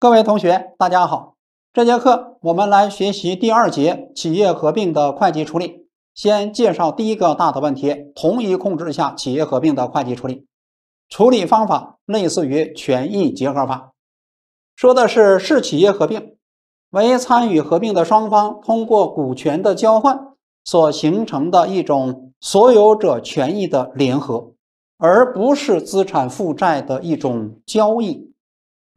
各位同学，大家好。这节课我们来学习第二节企业合并的会计处理。先介绍第一个大的问题：同一控制下企业合并的会计处理。处理方法类似于权益结合法，说的是是企业合并，为参与合并的双方通过股权的交换所形成的一种所有者权益的联合，而不是资产负债的一种交易。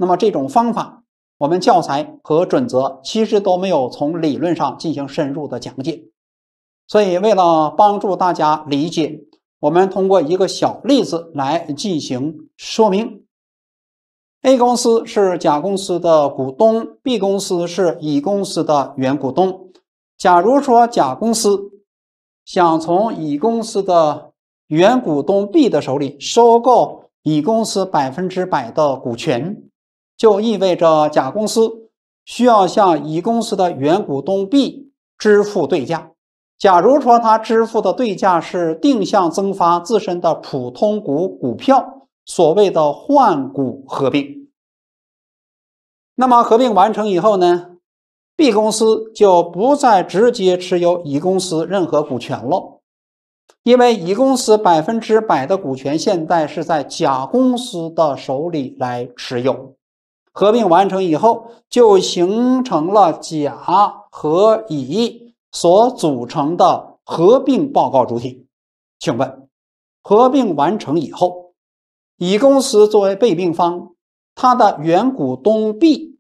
那么，这种方法，我们教材和准则其实都没有从理论上进行深入的讲解，所以为了帮助大家理解，我们通过一个小例子来进行说明。A 公司是甲公司的股东，B 公司是乙公司的原股东。假如说甲公司想从乙公司的原股东 B 的手里收购乙公司百分之百的股权。就意味着甲公司需要向乙公司的原股东 B 支付对价。假如说他支付的对价是定向增发自身的普通股股票，所谓的换股合并，那么合并完成以后呢，B 公司就不再直接持有乙公司任何股权了，因为乙公司百分之百的股权现在是在甲公司的手里来持有。合并完成以后，就形成了甲和乙所组成的合并报告主体。请问，合并完成以后，乙公司作为被并方，它的原股东 B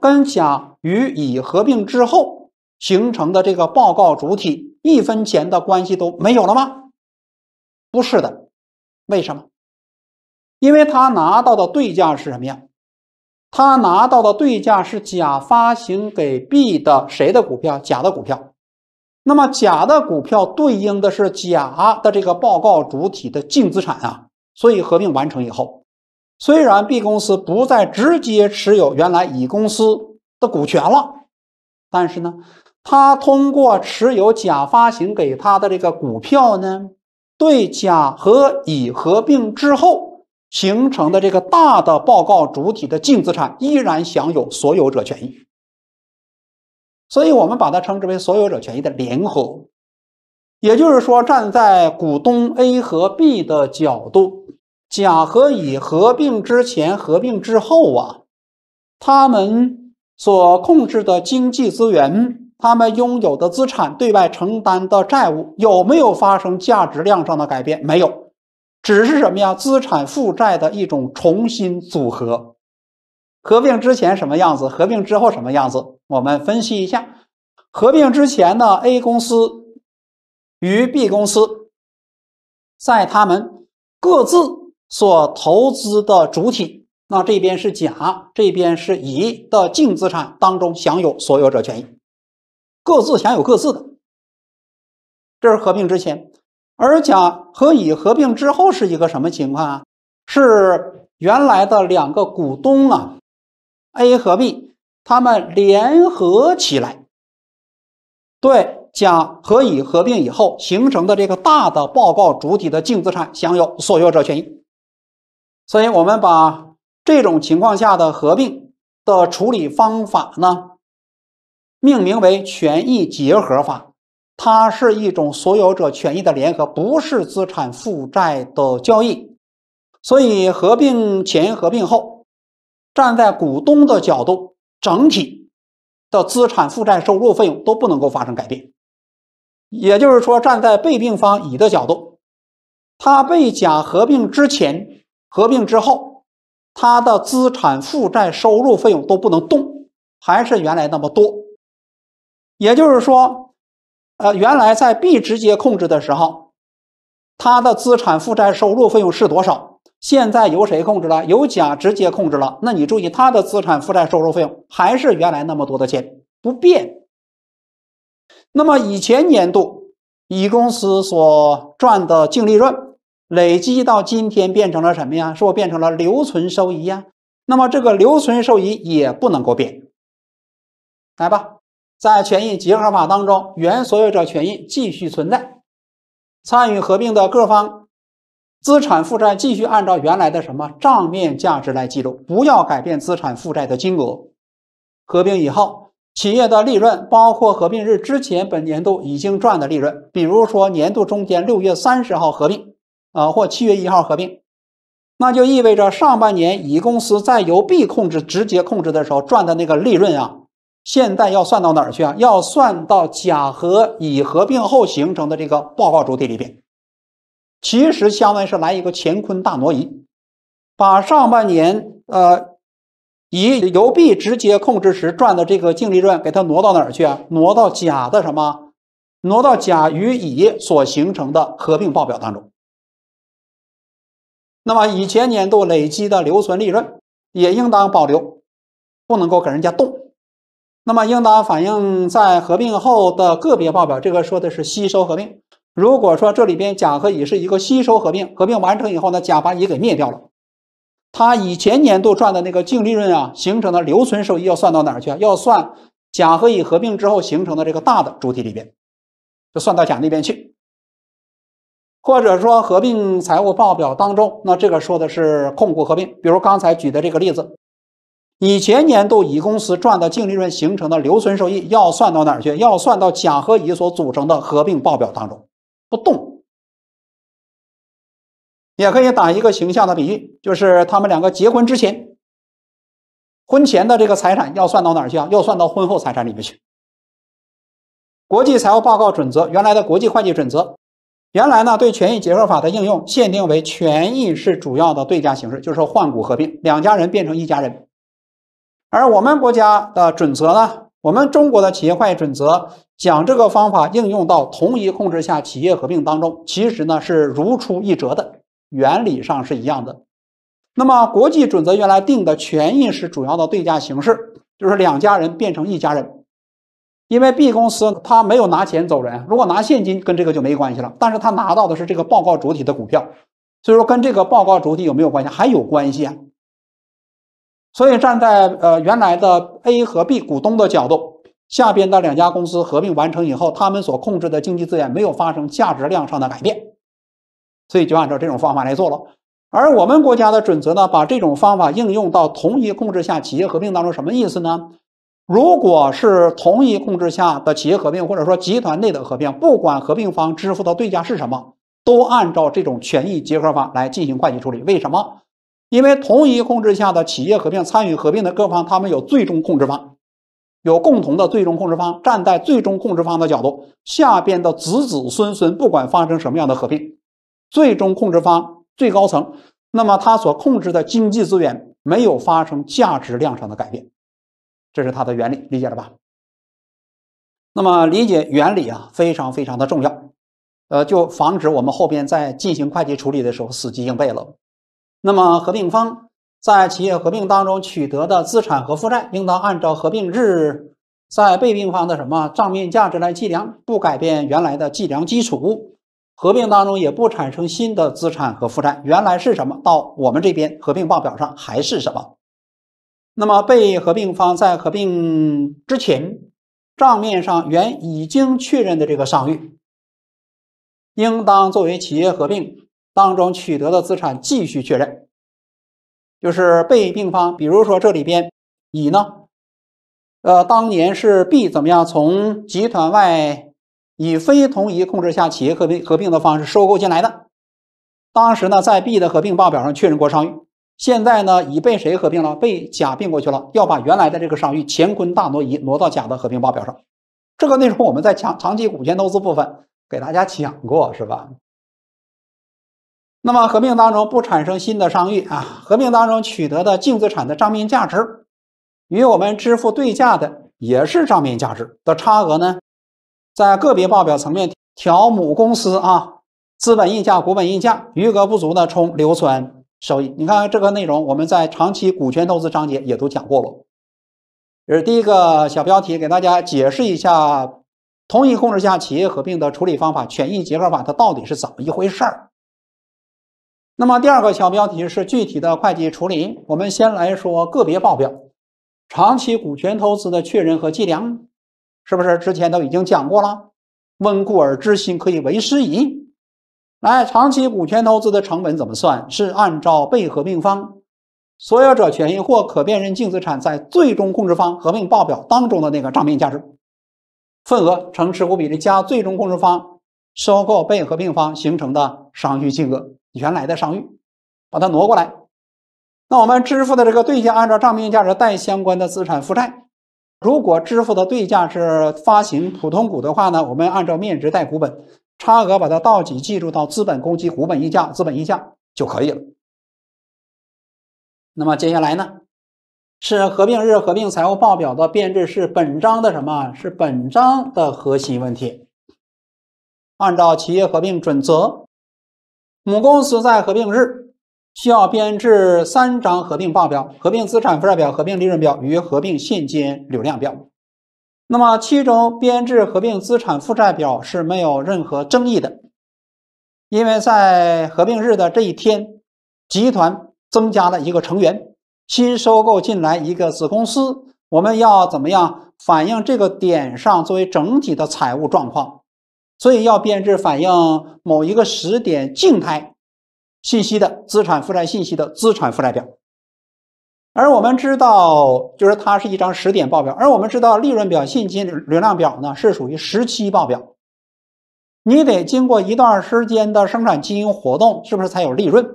跟甲与乙合并之后形成的这个报告主体，一分钱的关系都没有了吗？不是的，为什么？因为他拿到的对价是什么呀？他拿到的对价是甲发行给 B 的谁的股票？甲的股票。那么甲的股票对应的是甲的这个报告主体的净资产啊。所以合并完成以后，虽然 B 公司不再直接持有原来乙公司的股权了，但是呢，他通过持有甲发行给他的这个股票呢，对甲和乙合并之后。形成的这个大的报告主体的净资产依然享有所有者权益，所以我们把它称之为所有者权益的联合。也就是说，站在股东 A 和 B 的角度，甲和乙合并之前、合并之后啊，他们所控制的经济资源、他们拥有的资产、对外承担的债务有没有发生价值量上的改变？没有。只是什么呀？资产负债的一种重新组合。合并之前什么样子？合并之后什么样子？我们分析一下。合并之前呢，A 公司与 B 公司在他们各自所投资的主体，那这边是甲，这边是乙的净资产当中享有所有者权益，各自享有各自的。这是合并之前。而甲和乙合并之后是一个什么情况啊？是原来的两个股东啊，A 和 B，他们联合起来，对甲和乙合并以后形成的这个大的报告主体的净资产享有所有者权益。所以，我们把这种情况下的合并的处理方法呢，命名为权益结合法。它是一种所有者权益的联合，不是资产负债的交易，所以合并前、合并后，站在股东的角度，整体的资产负债、收入、费用都不能够发生改变。也就是说，站在被并方乙的角度，他被甲合并之前、合并之后，他的资产负债、收入、费用都不能动，还是原来那么多。也就是说。呃，原来在 B 直接控制的时候，它的资产负债、收入、费用是多少？现在由谁控制了？由甲直接控制了。那你注意，它的资产负债、收入、费用还是原来那么多的钱，不变。那么以前年度乙公司所赚的净利润，累积到今天变成了什么呀？是不变成了留存收益呀？那么这个留存收益也不能够变，来吧。在权益结合法当中，原所有者权益继续存在，参与合并的各方资产负债继续按照原来的什么账面价值来记录，不要改变资产负债的金额。合并以后，企业的利润包括合并日之前本年度已经赚的利润，比如说年度中间六月三十号合并啊，或七月一号合并，那就意味着上半年乙公司在由 B 控制直接控制的时候赚的那个利润啊。现在要算到哪儿去啊？要算到甲和乙合并后形成的这个报告主体里边，其实相当于是来一个乾坤大挪移，把上半年呃乙由 B 直接控制时赚的这个净利润给它挪到哪儿去啊？挪到甲的什么？挪到甲与乙所形成的合并报表当中。那么以前年度累积的留存利润也应当保留，不能够给人家动。那么应当反映在合并后的个别报表，这个说的是吸收合并。如果说这里边甲和乙是一个吸收合并，合并完成以后呢，甲把乙给灭掉了，它以前年度赚的那个净利润啊，形成的留存收益要算到哪儿去？要算甲和乙合并之后形成的这个大的主体里边，就算到甲那边去。或者说合并财务报表当中，那这个说的是控股合并，比如刚才举的这个例子。以前年度乙公司赚的净利润形成的留存收益要算到哪儿去？要算到甲和乙所组成的合并报表当中，不动。也可以打一个形象的比喻，就是他们两个结婚之前，婚前的这个财产要算到哪儿去啊？要算到婚后财产里面去。国际财务报告准则原来的国际会计准则，原来呢对权益结合法的应用限定为权益是主要的对价形式，就是换股合并，两家人变成一家人。而我们国家的准则呢，我们中国的企业会计准则将这个方法应用到同一控制下企业合并当中，其实呢是如出一辙的，原理上是一样的。那么国际准则原来定的权益是主要的对价形式，就是两家人变成一家人。因为 B 公司他没有拿钱走人，如果拿现金跟这个就没关系了，但是他拿到的是这个报告主体的股票，所以说跟这个报告主体有没有关系？还有关系啊。所以，站在呃原来的 A 和 B 股东的角度，下边的两家公司合并完成以后，他们所控制的经济资源没有发生价值量上的改变，所以就按照这种方法来做了。而我们国家的准则呢，把这种方法应用到同一控制下企业合并当中，什么意思呢？如果是同一控制下的企业合并，或者说集团内的合并，不管合并方支付的对价是什么，都按照这种权益结合法来进行会计处理。为什么？因为同一控制下的企业合并，参与合并的各方他们有最终控制方，有共同的最终控制方，站在最终控制方的角度，下边的子子孙孙不管发生什么样的合并，最终控制方最高层，那么他所控制的经济资源没有发生价值量上的改变，这是它的原理，理解了吧？那么理解原理啊，非常非常的重要，呃，就防止我们后边在进行会计处理的时候死记硬背了。那么合并方在企业合并当中取得的资产和负债，应当按照合并日在被并方的什么账面价值来计量，不改变原来的计量基础。合并当中也不产生新的资产和负债，原来是什么，到我们这边合并报表上还是什么。那么被合并方在合并之前账面上原已经确认的这个商誉，应当作为企业合并。当中取得的资产继续确认，就是被并方，比如说这里边乙呢，呃，当年是 B 怎么样从集团外以非同一控制下企业合并合并的方式收购进来的，当时呢在 B 的合并报表上确认过商誉，现在呢乙被谁合并了？被甲并过去了，要把原来的这个商誉乾坤大挪移挪到甲的合并报表上，这个内容我们在长长期股权投资部分给大家讲过，是吧？那么，合并当中不产生新的商誉啊。合并当中取得的净资产的账面价值与我们支付对价的也是账面价值的差额呢，在个别报表层面调母公司啊资本溢价、股本溢价余额不足的冲留存收益。你看这个内容，我们在长期股权投资章节也都讲过了。这是第一个小标题，给大家解释一下，同一控制下企业合并的处理方法——权益结合法，它到底是怎么一回事儿？那么第二个小标题是具体的会计处理。我们先来说个别报表，长期股权投资的确认和计量，是不是之前都已经讲过了？温故而知新，可以为师矣。来，长期股权投资的成本怎么算？是按照被合并方所有者权益或可辨认净资产在最终控制方合并报表当中的那个账面价值份额乘持股比例，加最终控制方收购被合并方形成的商誉金额。原来的商誉，把它挪过来。那我们支付的这个对价，按照账面价值带相关的资产负债。如果支付的对价是发行普通股的话呢，我们按照面值带股本，差额把它到挤计入到资本公积、股本溢价、资本溢价就可以了。那么接下来呢，是合并日合并财务报表的编制，是本章的什么是本章的核心问题？按照企业合并准则。母公司，在合并日需要编制三张合并报表：合并资产负债表、合并利润表与合并现金流量表。那么，其中编制合并资产负债表是没有任何争议的，因为在合并日的这一天，集团增加了一个成员，新收购进来一个子公司，我们要怎么样反映这个点上作为整体的财务状况？所以要编制反映某一个时点静态信息的资产负债信息的资产负债表，而我们知道，就是它是一张时点报表。而我们知道，利润表、现金流量表呢是属于时期报表。你得经过一段时间的生产经营活动，是不是才有利润？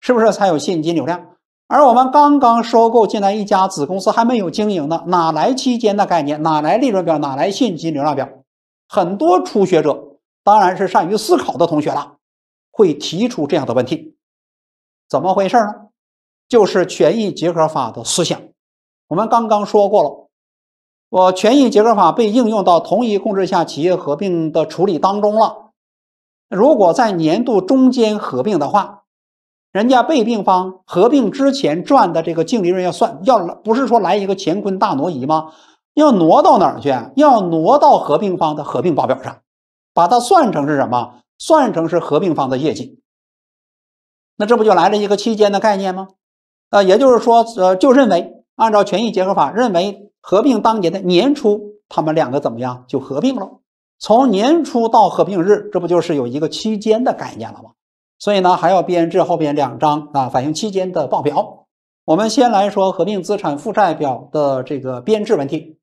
是不是才有现金流量？而我们刚刚收购进来一家子公司，还没有经营呢，哪来期间的概念？哪来利润表？哪来现金流量表？很多初学者，当然是善于思考的同学了，会提出这样的问题：怎么回事呢？就是权益结合法的思想。我们刚刚说过了，我权益结合法被应用到同一控制下企业合并的处理当中了。如果在年度中间合并的话，人家被并方合并之前赚的这个净利润要算，要不是说来一个乾坤大挪移吗？要挪到哪儿去？要挪到合并方的合并报表上，把它算成是什么？算成是合并方的业绩。那这不就来了一个期间的概念吗？呃，也就是说，呃，就认为按照权益结合法，认为合并当年的年初，他们两个怎么样就合并了？从年初到合并日，这不就是有一个期间的概念了吗？所以呢，还要编制后边两张啊反映期间的报表。我们先来说合并资产负债表的这个编制问题。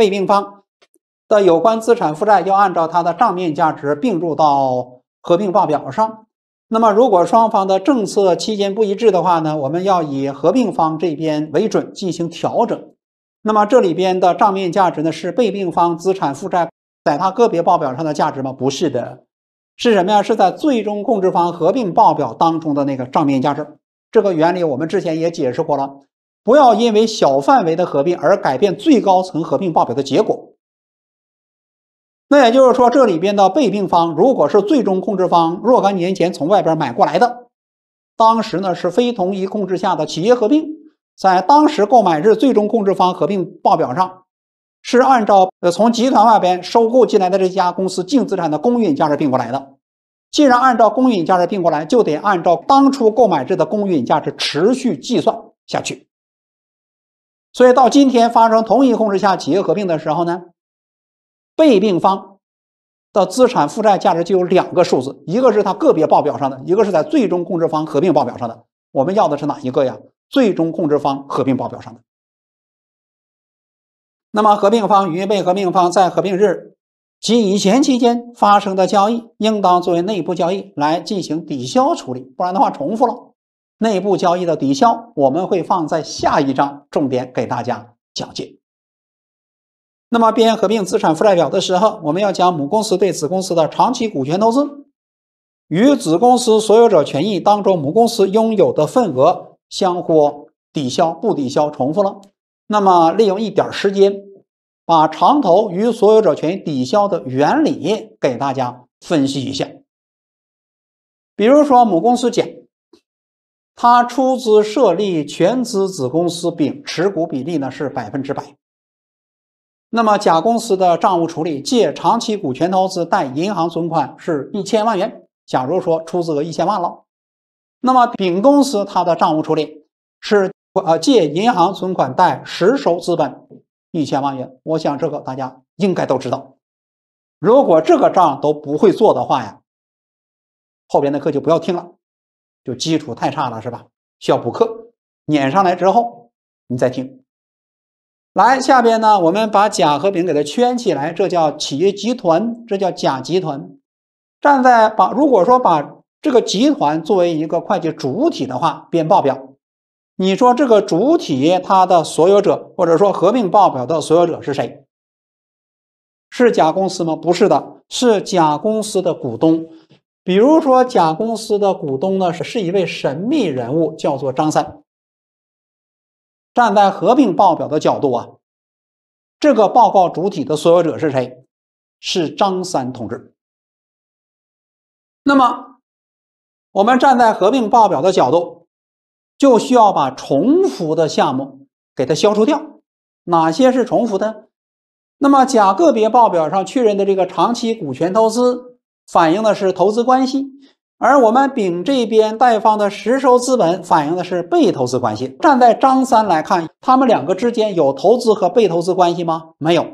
被并方的有关资产负债要按照它的账面价值并入到合并报表上。那么，如果双方的政策期间不一致的话呢？我们要以合并方这边为准进行调整。那么这里边的账面价值呢，是被并方资产负债在它个别报表上的价值吗？不是的，是什么呀？是在最终控制方合并报表当中的那个账面价值。这个原理我们之前也解释过了。不要因为小范围的合并而改变最高层合并报表的结果。那也就是说，这里边的被并方如果是最终控制方若干年前从外边买过来的，当时呢是非同一控制下的企业合并，在当时购买日最终控制方合并报表上是按照呃从集团外边收购进来的这家公司净资产的公允价值并过来的。既然按照公允价值并过来，就得按照当初购买日的公允价值持续计算下去。所以到今天发生同一控制下企业合并的时候呢，被并方的资产负债价值就有两个数字，一个是它个别报表上的，一个是在最终控制方合并报表上的。我们要的是哪一个呀？最终控制方合并报表上的。那么合并方与被合并方在合并日及以前期间发生的交易，应当作为内部交易来进行抵消处理，不然的话重复了。内部交易的抵消，我们会放在下一章重点给大家讲解。那么，编合并资产负债表的时候，我们要将母公司对子公司的长期股权投资与子公司所有者权益当中母公司拥有的份额相互抵消，不抵消，重复了。那么，利用一点时间，把长投与所有者权益抵消的原理给大家分析一下。比如说，母公司减。他出资设立全资子公司丙，持股比例呢是百分之百。那么甲公司的账务处理：借长期股权投资，贷银行存款是一千万元。假如说出资额一千万了，那么丙公司它的账务处理是：呃，借银行存款，贷实收资本一千万元。我想这个大家应该都知道。如果这个账都不会做的话呀，后边的课就不要听了。就基础太差了，是吧？需要补课，撵上来之后你再听。来，下边呢，我们把甲和丙给它圈起来，这叫企业集团，这叫甲集团。站在把如果说把这个集团作为一个会计主体的话，编报表，你说这个主体它的所有者或者说合并报表的所有者是谁？是甲公司吗？不是的，是甲公司的股东。比如说，甲公司的股东呢是是一位神秘人物，叫做张三。站在合并报表的角度啊，这个报告主体的所有者是谁？是张三同志。那么，我们站在合并报表的角度，就需要把重复的项目给它消除掉。哪些是重复的？那么，甲个别报表上确认的这个长期股权投资。反映的是投资关系，而我们丙这边贷方的实收资本反映的是被投资关系。站在张三来看，他们两个之间有投资和被投资关系吗？没有。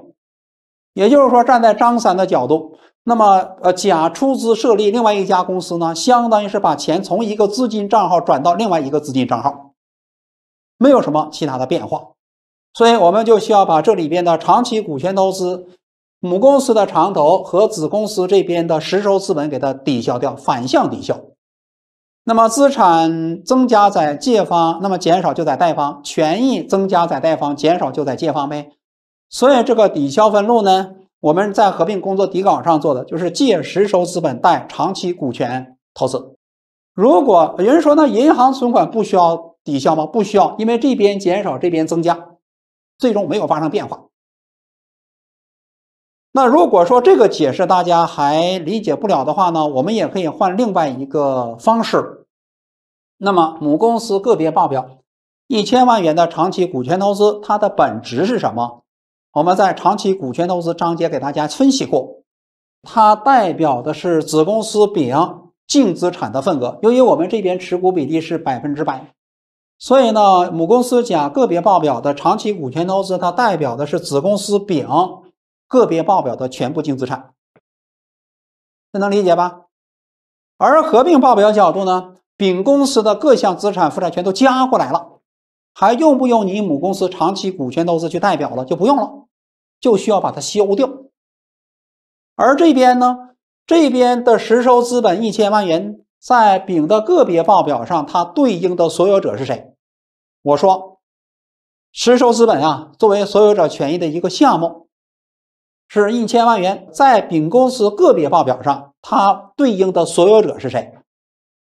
也就是说，站在张三的角度，那么呃，甲出资设立另外一家公司呢，相当于是把钱从一个资金账号转到另外一个资金账号，没有什么其他的变化。所以，我们就需要把这里边的长期股权投资。母公司的长投和子公司这边的实收资本给它抵消掉，反向抵消。那么资产增加在借方，那么减少就在贷方；权益增加在贷方，减少就在借方呗。所以这个抵消分录呢，我们在合并工作底稿上做的就是借实收资本，贷长期股权投资。如果有人说那银行存款不需要抵消吗？不需要，因为这边减少，这边增加，最终没有发生变化。那如果说这个解释大家还理解不了的话呢，我们也可以换另外一个方式。那么母公司个别报表一千万元的长期股权投资，它的本质是什么？我们在长期股权投资章节给大家分析过，它代表的是子公司丙净资产的份额。由于我们这边持股比例是百分之百，所以呢，母公司甲个别报表的长期股权投资，它代表的是子公司丙。个别报表的全部净资产，这能理解吧？而合并报表角度呢，丙公司的各项资产负债全都加过来了，还用不用你母公司长期股权投资去代表了？就不用了，就需要把它消掉。而这边呢，这边的实收资本一千万元，在丙的个别报表上，它对应的所有者是谁？我说，实收资本啊，作为所有者权益的一个项目。是一千万元，在丙公司个别报表上，它对应的所有者是谁？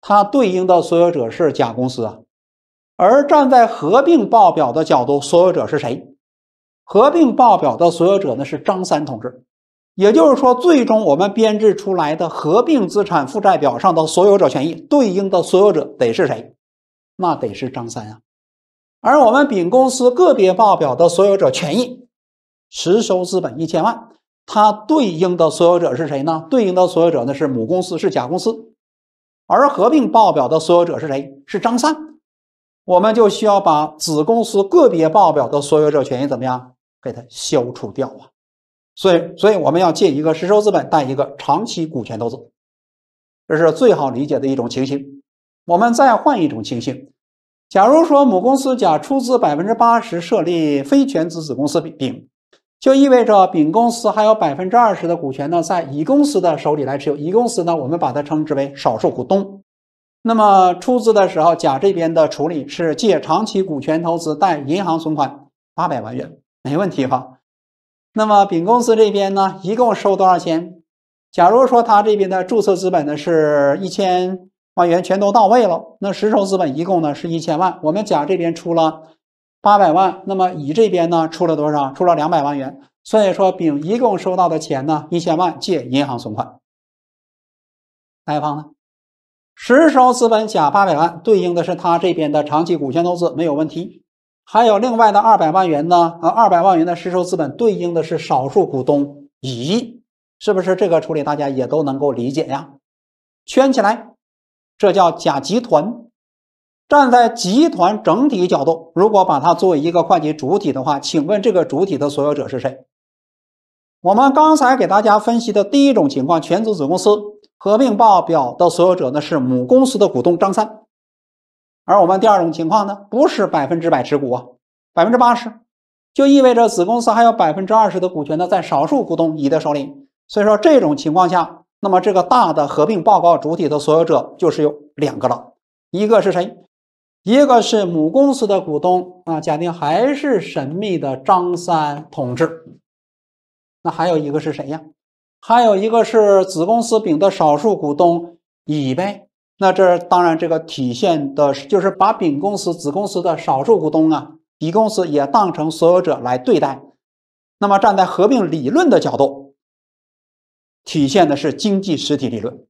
它对应的所有者是甲公司啊。而站在合并报表的角度，所有者是谁？合并报表的所有者呢是张三同志。也就是说，最终我们编制出来的合并资产负债表上的所有者权益对应的所有者得是谁？那得是张三啊。而我们丙公司个别报表的所有者权益实收资本一千万。它对应的所有者是谁呢？对应的所有者呢是母公司，是甲公司，而合并报表的所有者是谁？是张三。我们就需要把子公司个别报表的所有者权益怎么样给它消除掉啊？所以，所以我们要借一个实收资本，贷一个长期股权投资，这是最好理解的一种情形。我们再换一种情形，假如说母公司甲出资百分之八十设立非全资子公司丙。就意味着丙公司还有百分之二十的股权呢，在乙公司的手里来持有。乙公司呢，我们把它称之为少数股东。那么出资的时候，甲这边的处理是借长期股权投资，贷银行存款八百万元，没问题哈。那么丙公司这边呢，一共收多少钱？假如说他这边的注册资本呢是一千万元，全都到位了，那实收资本一共呢是一千万。我们甲这边出了。八百万，那么乙这边呢出了多少？出了两百万元，所以说丙一共收到的钱呢一千万借银行存款。贷方呢？实收资本甲八百万对应的是他这边的长期股权投资没有问题，还有另外的二百万元呢？呃，二百万元的实收资本对应的是少数股东乙，是不是这个处理大家也都能够理解呀？圈起来，这叫甲集团。站在集团整体角度，如果把它作为一个会计主体的话，请问这个主体的所有者是谁？我们刚才给大家分析的第一种情况，全资子公司合并报表的所有者呢是母公司的股东张三。而我们第二种情况呢，不是百分之百持股啊，百分之八十，就意味着子公司还有百分之二十的股权呢在少数股东乙的手里。所以说这种情况下，那么这个大的合并报告主体的所有者就是有两个了，一个是谁？一个是母公司的股东啊，假定还是神秘的张三同志。那还有一个是谁呀？还有一个是子公司丙的少数股东乙呗。那这当然，这个体现的是就是把丙公司子公司的少数股东啊，乙公司也当成所有者来对待。那么站在合并理论的角度，体现的是经济实体理论。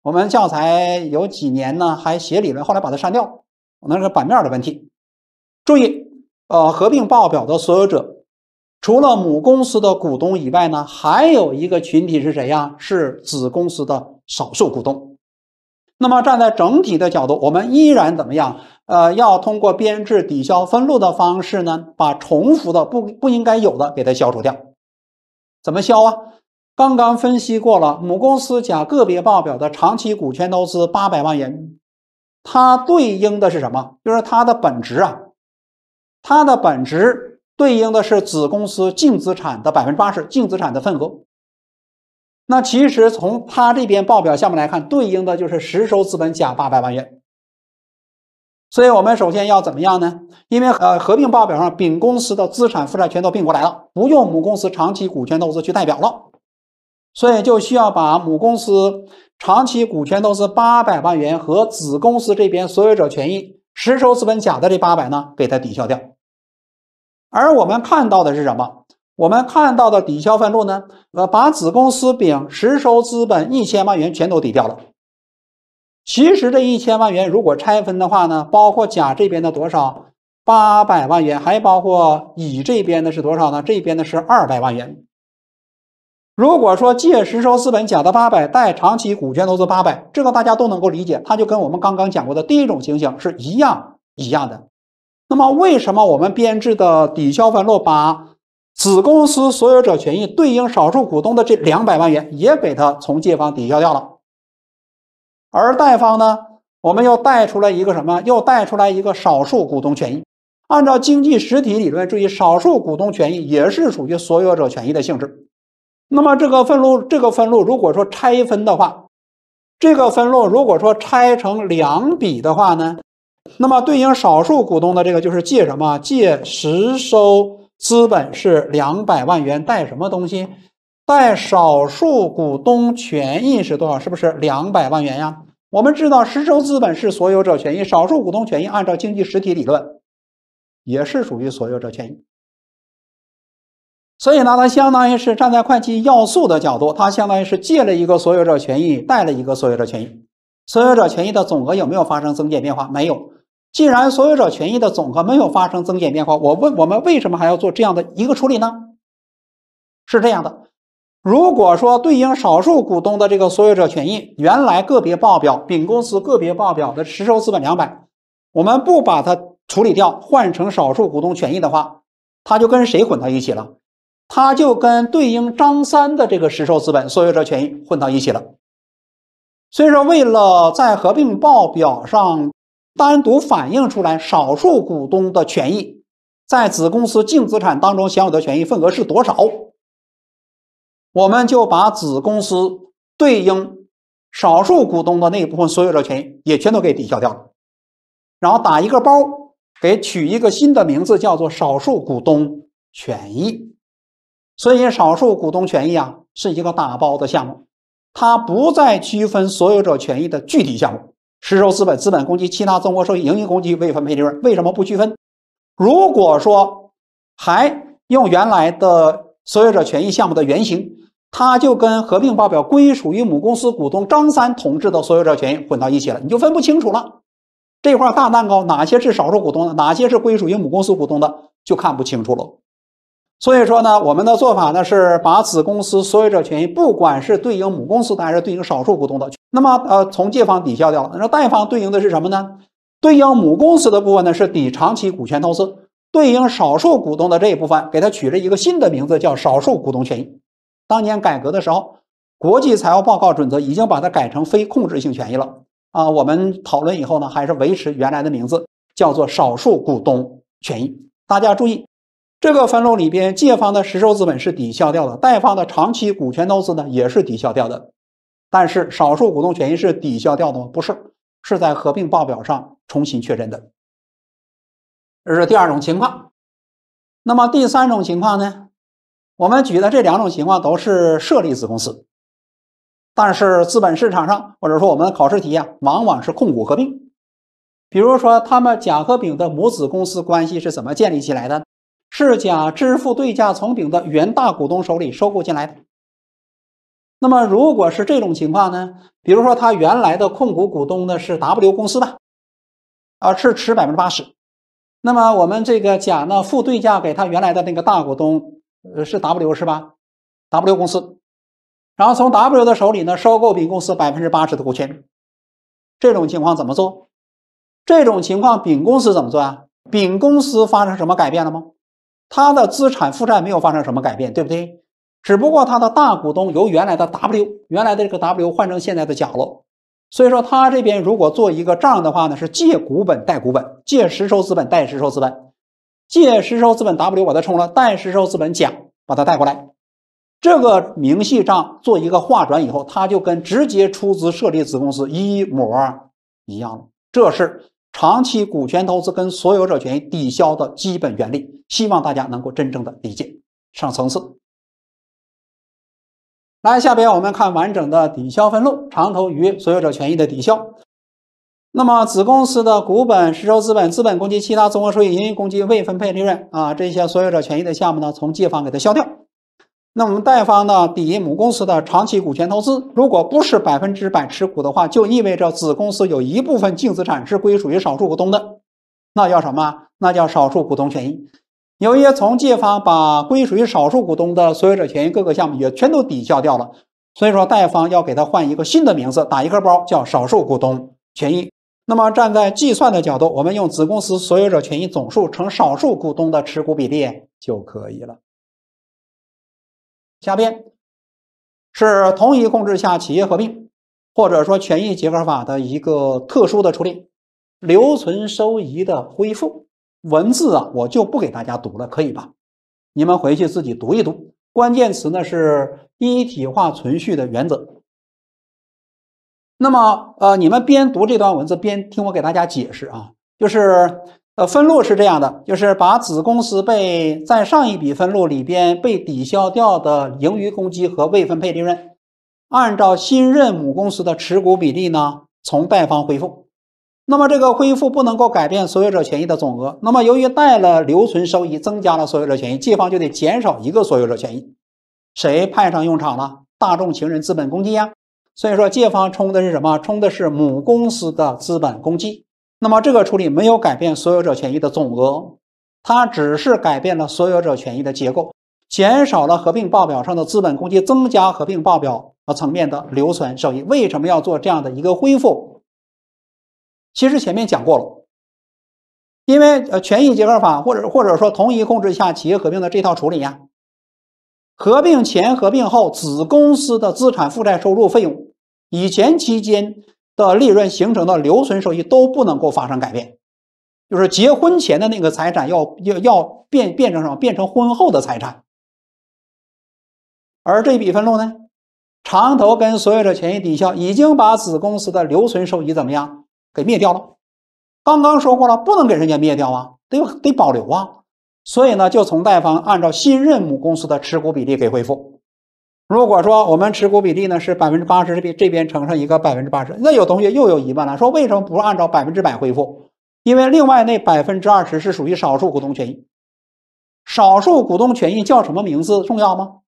我们教材有几年呢还写理论，后来把它删掉。那是版面的问题。注意，呃，合并报表的所有者除了母公司的股东以外呢，还有一个群体是谁呀？是子公司的少数股东。那么站在整体的角度，我们依然怎么样？呃，要通过编制抵消分录的方式呢，把重复的、不不应该有的给它消除掉。怎么消啊？刚刚分析过了，母公司甲个别报表的长期股权投资八百万元。它对应的是什么？就是它的本值啊，它的本值对应的是子公司净资产的百分之八十，净资产的份额。那其实从它这边报表项目来看，对应的就是实收资本加八百万元。所以我们首先要怎么样呢？因为呃，合并报表上，丙公司的资产负债全都并过来了，不用母公司长期股权投资去代表了，所以就需要把母公司。长期股权投资八百万元和子公司这边所有者权益实收资本甲的这八百呢，给它抵消掉。而我们看到的是什么？我们看到的抵消分录呢？呃，把子公司丙实收资本一千万元全都抵掉了。其实这一千万元如果拆分的话呢，包括甲这边的多少八百万元，还包括乙这边的是多少呢？这边的是二百万元。如果说借实收资本假的八百，贷长期股权投资八百，这个大家都能够理解，它就跟我们刚刚讲过的第一种情形是一样一样的。那么为什么我们编制的抵消分录把子公司所有者权益对应少数股东的这两百万元也给它从借方抵消掉了，而贷方呢，我们又带出来一个什么？又带出来一个少数股东权益。按照经济实体理论，注意，少数股东权益也是属于所有者权益的性质。那么这个分录，这个分录如果说拆分的话，这个分录如果说拆成两笔的话呢，那么对应少数股东的这个就是借什么？借实收资本是两百万元，贷什么东西？贷少数股东权益是多少？是不是两百万元呀？我们知道，实收资本是所有者权益，少数股东权益按照经济实体理论也是属于所有者权益。所以呢，它相当于是站在会计要素的角度，它相当于是借了一个所有者权益，贷了一个所有者权益。所有者权益的总额有没有发生增减变化？没有。既然所有者权益的总额没有发生增减变化，我问我们为什么还要做这样的一个处理呢？是这样的，如果说对应少数股东的这个所有者权益，原来个别报表丙公司个别报表的实收资本两百，我们不把它处理掉，换成少数股东权益的话，它就跟谁混到一起了？它就跟对应张三的这个实收资本所有者权益混到一起了，所以说为了在合并报表上单独反映出来少数股东的权益，在子公司净资产当中享有的权益份额是多少，我们就把子公司对应少数股东的那一部分所有者权益也全都给抵消掉了，然后打一个包，给取一个新的名字，叫做少数股东权益。所以，少数股东权益啊是一个打包的项目，它不再区分所有者权益的具体项目，实收资本、资本公积、其他综合收益、盈余公积、未分配利润。为什么不区分？如果说还用原来的所有者权益项目的原型，它就跟合并报表归属于母公司股东张三同志的所有者权益混到一起了，你就分不清楚了。这块大蛋糕，哪些是少数股东的，哪些是归属于母公司股东的，就看不清楚了。所以说呢，我们的做法呢是把子公司所有者权益，不管是对应母公司，的还是对应少数股东的，那么呃，从借方抵消掉了。那贷方对应的是什么呢？对应母公司的部分呢是抵长期股权投资，对应少数股东的这一部分，给它取了一个新的名字，叫少数股东权益。当年改革的时候，国际财务报告准则已经把它改成非控制性权益了啊。我们讨论以后呢，还是维持原来的名字，叫做少数股东权益。大家注意。这个分录里边，借方的实收资本是抵消掉的，贷方的长期股权投资呢也是抵消掉的，但是少数股东权益是抵消掉的吗？不是，是在合并报表上重新确认的。这是第二种情况。那么第三种情况呢？我们举的这两种情况都是设立子公司，但是资本市场上或者说我们的考试题啊，往往是控股合并。比如说，他们甲和丙的母子公司关系是怎么建立起来的？是甲支付对价从丙的原大股东手里收购进来的。那么，如果是这种情况呢？比如说，他原来的控股股东呢是 W 公司的，啊，是持百分之八十。那么，我们这个甲呢付对价给他原来的那个大股东，呃，是 W 是吧？W 公司，然后从 W 的手里呢收购丙公司百分之八十的股权。这种情况怎么做？这种情况，丙公司怎么做啊？丙公司发生什么改变了吗？他的资产负债没有发生什么改变，对不对？只不过他的大股东由原来的 W，原来的这个 W 换成现在的甲了。所以说，他这边如果做一个账的话呢，是借股本贷股本，借实收资本贷实收资本，借实收资本 W 把它冲了，贷实收资本甲把它带过来。这个明细账做一个划转以后，它就跟直接出资设立子公司一模一样了。这是。长期股权投资跟所有者权益抵消的基本原理，希望大家能够真正的理解上层次。来，下边我们看完整的抵消分录，长投与所有者权益的抵消。那么子公司的股本、实收资本、资本公积、其他综合收益、盈余公积、未分配利润啊这些所有者权益的项目呢，从借方给它消掉。那我们贷方呢？抵母公司的长期股权投资，如果不是百分之百持股的话，就意味着子公司有一部分净资产是归属于少数股东的，那叫什么？那叫少数股东权益。由于从借方把归属于少数股东的所有者权益各个项目也全都抵消掉了，所以说贷方要给它换一个新的名字，打一个包叫少数股东权益。那么站在计算的角度，我们用子公司所有者权益总数乘少数股东的持股比例就可以了。下边是同一控制下企业合并，或者说权益结合法的一个特殊的处理，留存收益的恢复。文字啊，我就不给大家读了，可以吧？你们回去自己读一读，关键词呢是一体化存续的原则。那么，呃，你们边读这段文字边听我给大家解释啊，就是。呃，分录是这样的，就是把子公司被在上一笔分录里边被抵消掉的盈余公积和未分配利润，按照新任母公司的持股比例呢，从贷方恢复。那么这个恢复不能够改变所有者权益的总额。那么由于贷了留存收益，增加了所有者权益，借方就得减少一个所有者权益，谁派上用场了？大众情人资本公积呀。所以说借方冲的是什么？冲的是母公司的资本公积。那么这个处理没有改变所有者权益的总额，它只是改变了所有者权益的结构，减少了合并报表上的资本公积，增加合并报表层面的留存收益。为什么要做这样的一个恢复？其实前面讲过了，因为呃权益结合法或者或者说同一控制下企业合并的这套处理呀，合并前、合并后子公司的资产负债、收入、费用，以前期间。的利润形成的留存收益都不能够发生改变，就是结婚前的那个财产要要要变变成什么？变成婚后的财产。而这笔分录呢，长投跟所有者权益抵消，已经把子公司的留存收益怎么样给灭掉了？刚刚说过了，不能给人家灭掉啊，得得保留啊。所以呢，就从贷方按照新任母公司的持股比例给恢复。如果说我们持股比例呢是百分之八十这边这边乘上一个百分之八十，那有同学又有疑问了，说为什么不按照百分之百恢复？因为另外那百分之二十是属于少数股东权益，少数股东权益叫什么名字重要吗？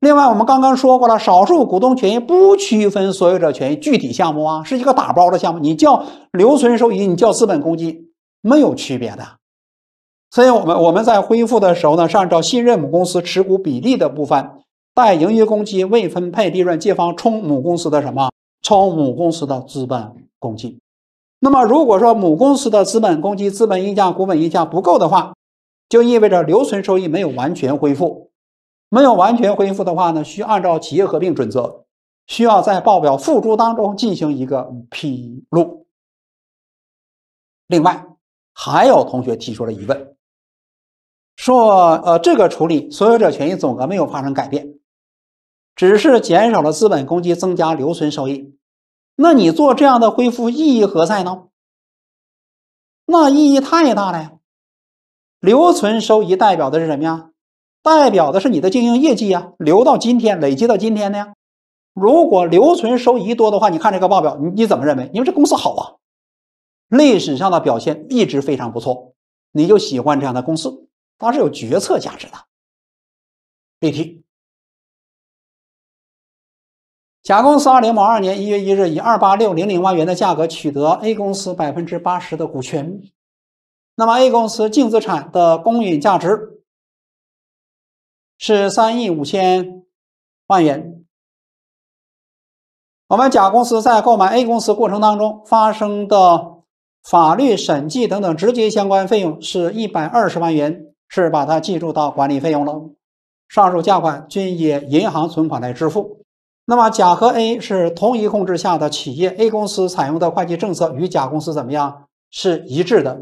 另外我们刚刚说过了，少数股东权益不区分所有者权益具体项目啊，是一个打包的项目，你叫留存收益，你叫资本公积，没有区别的。所以我们我们在恢复的时候呢，是按照新任母公司持股比例的部分。待盈余公积未分配利润借方冲母公司的什么？冲母公司的资本公积。那么，如果说母公司的资本公积、资本溢价、股本溢价不够的话，就意味着留存收益没有完全恢复。没有完全恢复的话呢，需按照企业合并准则，需要在报表附注当中进行一个披露。另外，还有同学提出了疑问，说：呃，这个处理所有者权益总额没有发生改变。只是减少了资本公积，增加留存收益。那你做这样的恢复意义何在呢？那意义太大了呀！留存收益代表的是什么呀？代表的是你的经营业绩呀，留到今天，累积到今天的。呀。如果留存收益多的话，你看这个报表，你你怎么认为？你为这公司好啊，历史上的表现一直非常不错，你就喜欢这样的公司，它是有决策价值的。例题。甲公司二零某二年一月一日以二八六零零万元的价格取得 A 公司百分之八十的股权。那么 A 公司净资产的公允价值是三亿五千万元。我们甲公司在购买 A 公司过程当中发生的法律、审计等等直接相关费用是一百二十万元，是把它计入到管理费用了。上述价款均以银行存款来支付。那么，甲和 A 是同一控制下的企业，A 公司采用的会计政策与甲公司怎么样是一致的？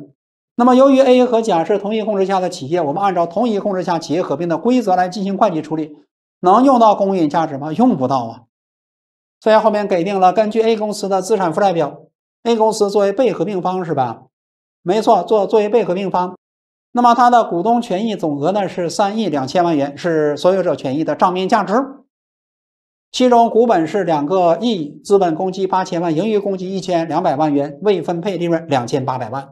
那么，由于 A 和甲是同一控制下的企业，我们按照同一控制下企业合并的规则来进行会计处理，能用到公允价值吗？用不到啊。所以后面给定了，根据 A 公司的资产负债表，A 公司作为被合并方是吧？没错，做作为被合并方，那么它的股东权益总额呢是三亿两千万元，是所有者权益的账面价值。其中股本是两个亿，资本公积八千万，盈余公积一千两百万元，未分配利润两千八百万。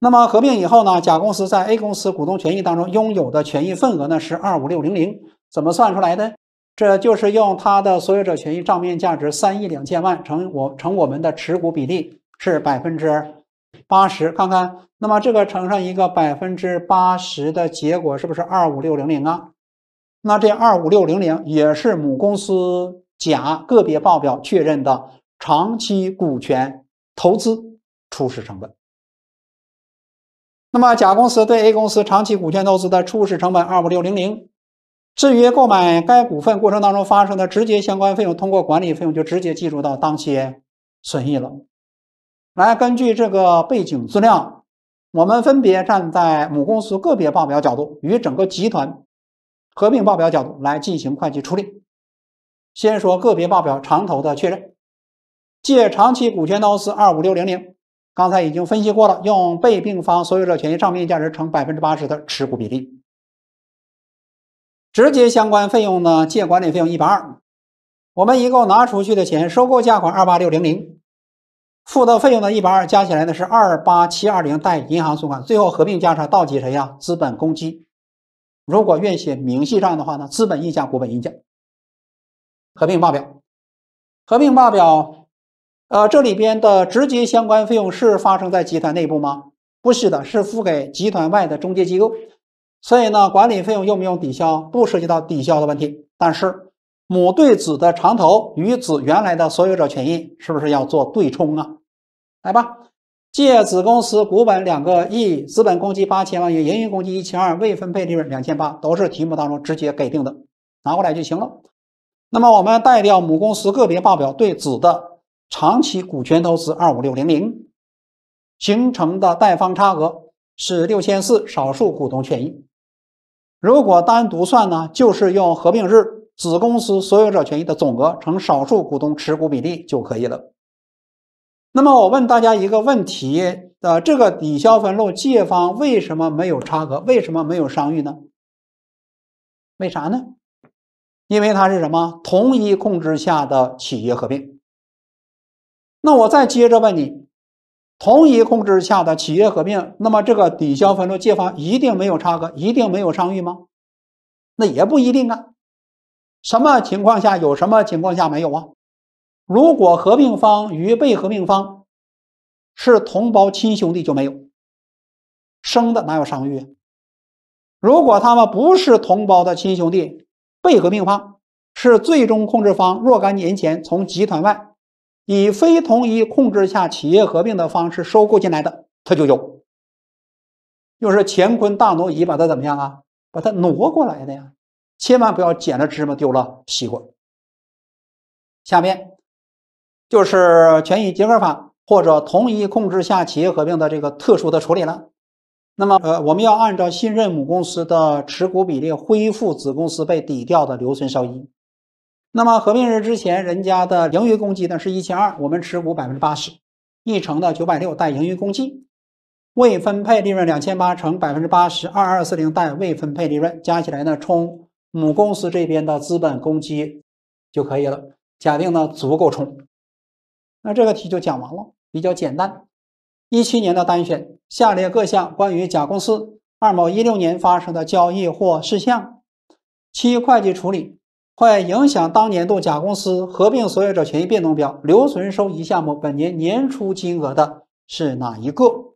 那么合并以后呢，甲公司在 A 公司股东权益当中拥有的权益份额呢是二五六零零，怎么算出来的？这就是用它的所有者权益账面价值三亿两千万乘我乘我们的持股比例是百分之八十，看看，那么这个乘上一个百分之八十的结果是不是二五六零零啊？那这二五六零零也是母公司甲个别报表确认的长期股权投资初始成本。那么甲公司对 A 公司长期股权投资的初始成本二五六零零，至于购买该股份过程当中发生的直接相关费用，通过管理费用就直接计入到当期损益了。来，根据这个背景资料，我们分别站在母公司个别报表角度与整个集团。合并报表角度来进行会计处理。先说个别报表长投的确认，借长期股权投资二五六零零，刚才已经分析过了，用被并方所有者权益账面价值乘百分之八十的持股比例。直接相关费用呢，借管理费用一百二。我们一共拿出去的钱，收购价款二八六零零，付的费用呢一百二，加起来呢是二八七二零，带银行存款，最后合并加上，到底谁呀？资本公积。如果愿写明细账的话呢？资本溢价、股本溢价，合并报表，合并报表，呃，这里边的直接相关费用是发生在集团内部吗？不是的，是付给集团外的中介机构，所以呢，管理费用用不用抵消？不涉及到抵消的问题。但是母对子的长投与子原来的所有者权益是不是要做对冲啊？来吧。借子公司股本两个亿，资本公积八千万元，盈余公积一千二，未分配利润两千八，都是题目当中直接给定的，拿过来就行了。那么我们代掉母公司个别报表对子的长期股权投资二五六零零，形成的贷方差额是六千四，少数股东权益。如果单独算呢，就是用合并日子公司所有者权益的总额乘少数股东持股比例就可以了。那么我问大家一个问题：的这个抵消分录借方为什么没有差额？为什么没有商誉呢？为啥呢？因为它是什么？同一控制下的企业合并。那我再接着问你：同一控制下的企业合并，那么这个抵消分录借方一定没有差额，一定没有商誉吗？那也不一定啊。什么情况下有什么情况下没有啊？如果合并方与被合并方是同胞亲兄弟，就没有生的哪有商誉？如果他们不是同胞的亲兄弟，被合并方是最终控制方若干年前从集团外以非同一控制下企业合并的方式收购进来的，它就有，又是乾坤大挪移，把它怎么样啊？把它挪过来的呀！千万不要捡了芝麻丢了西瓜。下面。就是权益结合法或者同一控制下企业合并的这个特殊的处理了。那么，呃，我们要按照新任母公司的持股比例恢复子公司被抵掉的留存收益。那么，合并日之前人家的盈余公积呢是1200，我们持股80%，一成的960带盈余公积，未分配利润2800之 80%2240 带未分配利润，加起来呢冲母公司这边的资本公积就可以了。假定呢足够冲。那这个题就讲完了，比较简单。一七年的单选，下列各项关于甲公司二某一六年发生的交易或事项，其会计处理会影响当年度甲公司合并所有者权益变动表留存收益项目本年年初金额的是哪一个？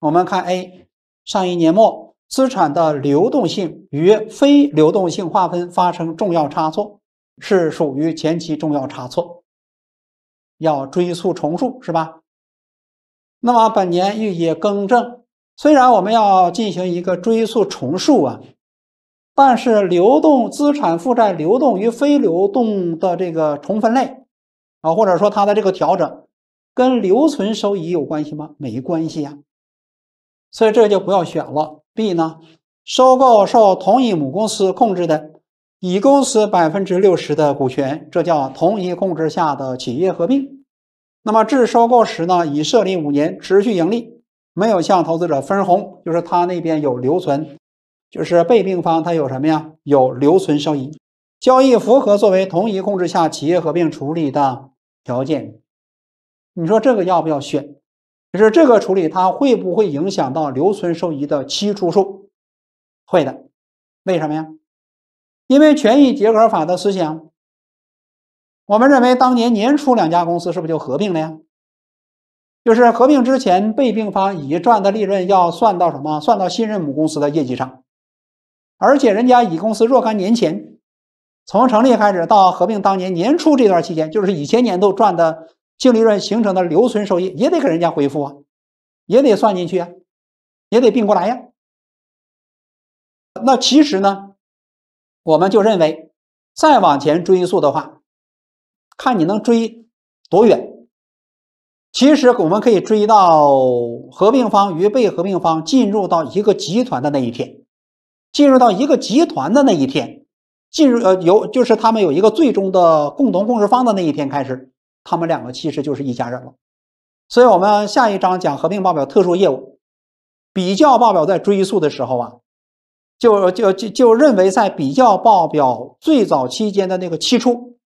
我们看 A，上一年末资产的流动性与非流动性划分发生重要差错，是属于前期重要差错。要追溯重述是吧？那么本年预以更正。虽然我们要进行一个追溯重述啊，但是流动资产负债流动与非流动的这个重分类啊，或者说它的这个调整，跟留存收益有关系吗？没关系呀。所以这个就不要选了。B 呢，收购受同一母公司控制的。乙公司百分之六十的股权，这叫同一控制下的企业合并。那么至收购时呢，已设立五年持续盈利，没有向投资者分红，就是他那边有留存，就是被并方他有什么呀？有留存收益。交易符合作为同一控制下企业合并处理的条件。你说这个要不要选？就是这个处理，它会不会影响到留存收益的期初数？会的，为什么呀？因为权益结合法的思想，我们认为当年年初两家公司是不是就合并了呀？就是合并之前被并方乙赚的利润要算到什么？算到新任母公司的业绩上，而且人家乙公司若干年前从成立开始到合并当年年初这段期间，就是以前年度赚的净利润形成的留存收益也得给人家恢复啊，也得算进去啊，也得并过来呀。那其实呢？我们就认为，再往前追溯的话，看你能追多远。其实我们可以追到合并方与被合并方进入到一个集团的那一天，进入到一个集团的那一天，进入呃由就是他们有一个最终的共同控制方的那一天开始，他们两个其实就是一家人了。所以，我们下一章讲合并报表特殊业务，比较报表在追溯的时候啊。就就就就认为，在比较报表最早期间的那个期初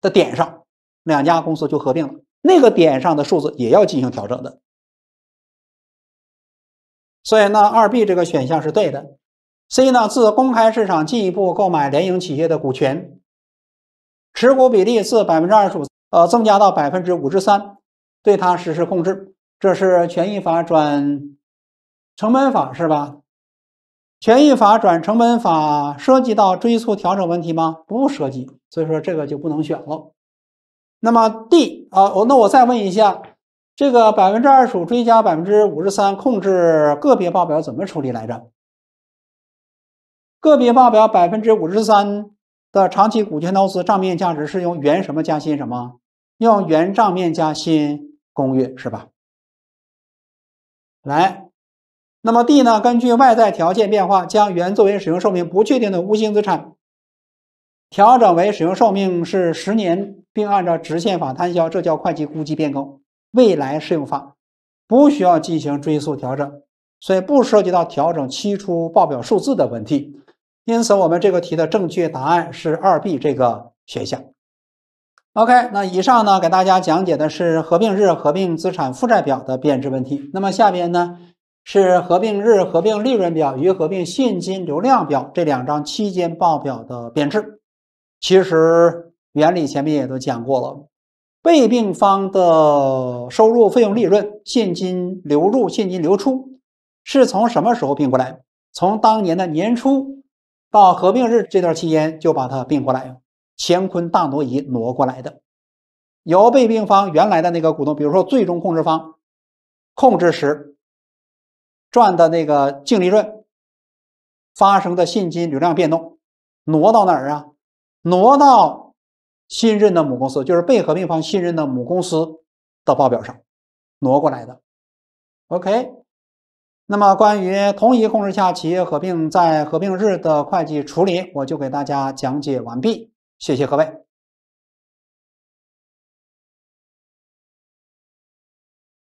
的点上，两家公司就合并了，那个点上的数字也要进行调整的。所以，呢，二 B 这个选项是对的。C 呢，自公开市场进一步购买联营企业的股权，持股比例自百分之二十五呃增加到百分之五十三，对它实施控制，这是权益法转成本法是吧？权益法转成本法涉及到追溯调整问题吗？不涉及，所以说这个就不能选了。那么 D 啊，我那我再问一下，这个百分之二十五追加百分之五十三控制个别报表怎么处理来着？个别报表百分之五十三的长期股权投资账面价值是用原什么加新什么？用原账面加新公约是吧？来。那么 D 呢？根据外在条件变化，将原作为使用寿命不确定的无形资产调整为使用寿命是十年，并按照直线法摊销，这叫会计估计变更。未来适用法不需要进行追溯调整，所以不涉及到调整期初报表数字的问题。因此，我们这个题的正确答案是二 B 这个选项。OK，那以上呢给大家讲解的是合并日合并资产负债表的变质问题。那么下边呢？是合并日合并利润表与合并现金流量表这两张期间报表的编制，其实原理前面也都讲过了。被并方的收入、费用、利润、现金流入、现金流出是从什么时候并过来？从当年的年初到合并日这段期间就把它并过来，乾坤大挪移挪过来的，由被并方原来的那个股东，比如说最终控制方控制时。赚的那个净利润发生的现金流量变动挪到哪儿啊？挪到新任的母公司，就是被合并方新任的母公司的报表上挪过来的。OK，那么关于同一控制下企业合并在合并日的会计处理，我就给大家讲解完毕，谢谢各位。